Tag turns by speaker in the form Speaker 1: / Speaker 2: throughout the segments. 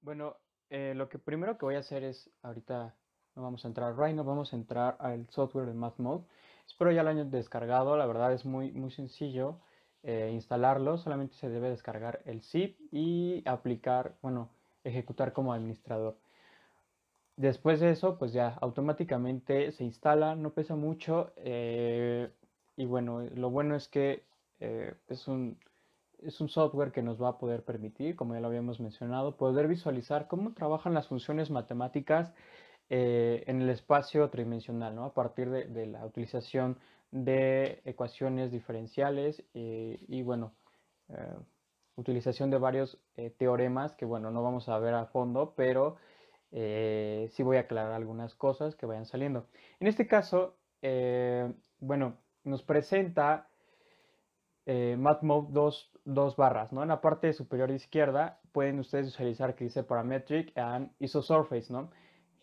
Speaker 1: Bueno, eh, lo que primero que voy a hacer es, ahorita no vamos a entrar a Rhino, vamos a entrar al software de Math Mode. Espero ya lo hayan descargado, la verdad es muy, muy sencillo eh, instalarlo, solamente se debe descargar el zip y aplicar, bueno, ejecutar como administrador. Después de eso, pues ya automáticamente se instala, no pesa mucho eh, y bueno, lo bueno es que eh, es, un, es un software que nos va a poder permitir, como ya lo habíamos mencionado, poder visualizar cómo trabajan las funciones matemáticas eh, en el espacio tridimensional, ¿no? A partir de, la utilización de ecuaciones diferenciales y, bueno, utilización de varios teoremas que, bueno, no vamos a ver a fondo, pero eh, si voy a aclarar algunas cosas que vayan saliendo. En este caso, eh, bueno, nos presenta eh, MatMob dos, barras, En la parte superior izquierda pueden ustedes visualizar que dice Parametric and IsoSurface, ¿no?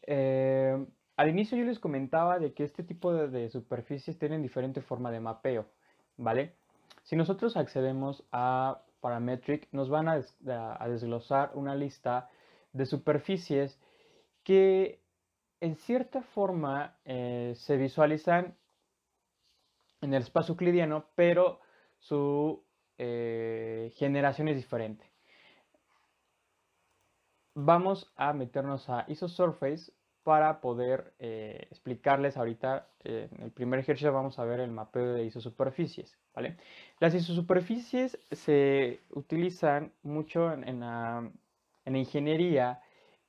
Speaker 1: Eh, al inicio yo les comentaba de que este tipo de, superficies tienen diferente forma de mapeo, ¿vale? Si nosotros accedemos a Parametric, nos van a, a desglosar una lista de superficies que en cierta forma eh, se visualizan en el espacio euclidiano, pero su eh, generación es diferente. Vamos a meternos a IsoSurface para poder eh, explicarles ahorita, en el primer ejercicio vamos a ver el mapeo de isosuperficies. ¿vale? Las isosuperficies se utilizan mucho en, la, en la ingeniería,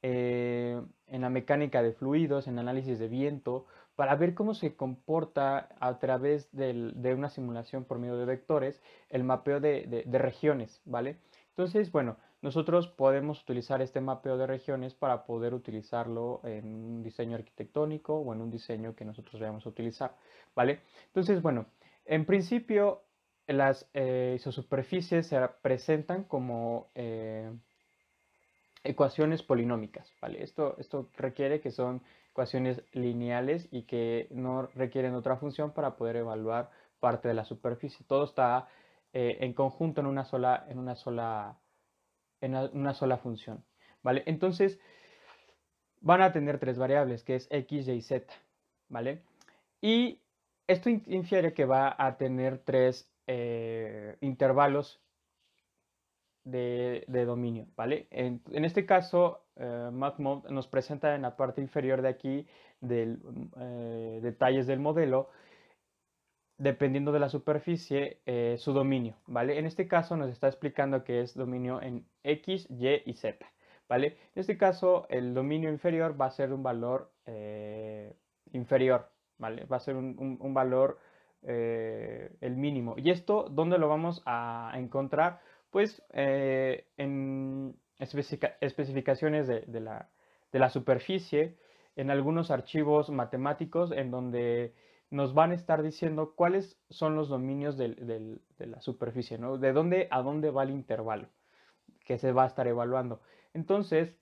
Speaker 1: eh, en la mecánica de fluidos, en análisis de viento, para ver cómo se comporta a través de una simulación por medio de vectores el mapeo de, regiones, ¿vale? Entonces, bueno, nosotros podemos utilizar este mapeo de regiones para poder utilizarlo en un diseño arquitectónico o en un diseño que nosotros vayamos a utilizar, ¿vale? Entonces, bueno, en principio las eh, isosuperficies se presentan como eh, ecuaciones polinómicas, ¿vale? Esto, esto requiere que son ecuaciones lineales y que no requieren otra función para poder evaluar parte de la superficie. Todo está eh, en conjunto en una sola, en una sola, en una sola función, ¿vale? Entonces, van a tener tres variables, que es x, y, z, ¿vale? Y esto infiere que va a tener tres eh, intervalos de, dominio, ¿vale? En, este caso, eh, nos presenta en la parte inferior de aquí del, eh, detalles del modelo, dependiendo de la superficie, eh, su dominio, ¿vale? En este caso nos está explicando que es dominio en X, Y y Z, ¿vale? En este caso, el dominio inferior va a ser un valor eh, inferior, ¿vale? Va a ser un, un valor, el mínimo. ¿Y esto dónde lo vamos a encontrar? pues eh, en especificaciones de, la, superficie, en algunos archivos matemáticos en donde nos van a estar diciendo cuáles son los dominios de la superficie, ¿no? De dónde a dónde va el intervalo que se va a estar evaluando. Entonces,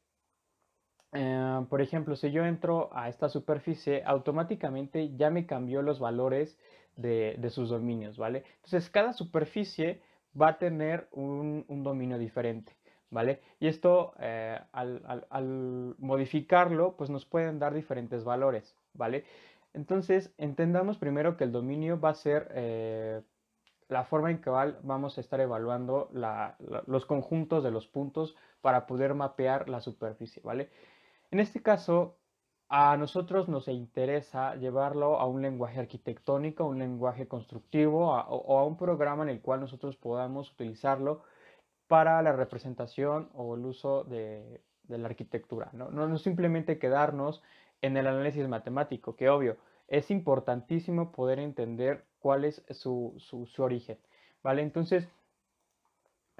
Speaker 1: eh, por ejemplo, si yo entro a esta superficie, automáticamente ya me cambió los valores de, sus dominios, ¿vale? Entonces, cada superficie va a tener un, dominio diferente, ¿vale? Y esto eh, al, modificarlo, pues nos pueden dar diferentes valores, ¿vale? Entonces, entendamos primero que el dominio va a ser eh, la forma en que vamos a estar evaluando los conjuntos de los puntos para poder mapear la superficie, ¿vale? En este caso, a nosotros nos interesa llevarlo a un lenguaje arquitectónico, un lenguaje constructivo o a un programa en el cual nosotros podamos utilizarlo para la representación o el uso de, la arquitectura. ¿no? simplemente quedarnos en el análisis matemático, que obvio, es importantísimo poder entender cuál es su, origen. ¿vale? Entonces,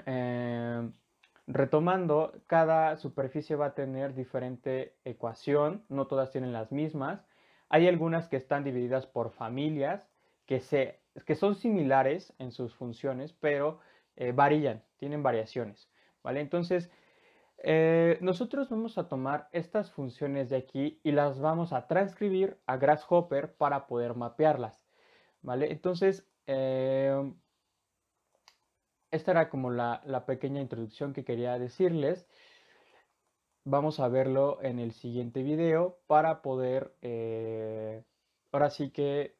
Speaker 1: eh, Retomando, cada superficie va a tener diferente ecuación, no todas tienen las mismas. Hay algunas que están divididas por familias, que, se, que son similares en sus funciones, pero eh, varían, tienen variaciones. ¿vale? Entonces, eh, nosotros vamos a tomar estas funciones de aquí y las vamos a transcribir a Grasshopper para poder mapearlas. ¿vale? Entonces, eh, esta era como la, pequeña introducción que quería decirles. Vamos a verlo en el siguiente video para poder, eh, ahora sí que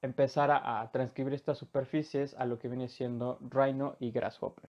Speaker 1: empezar a transcribir estas superficies a lo que viene siendo Rhino y Grasshopper.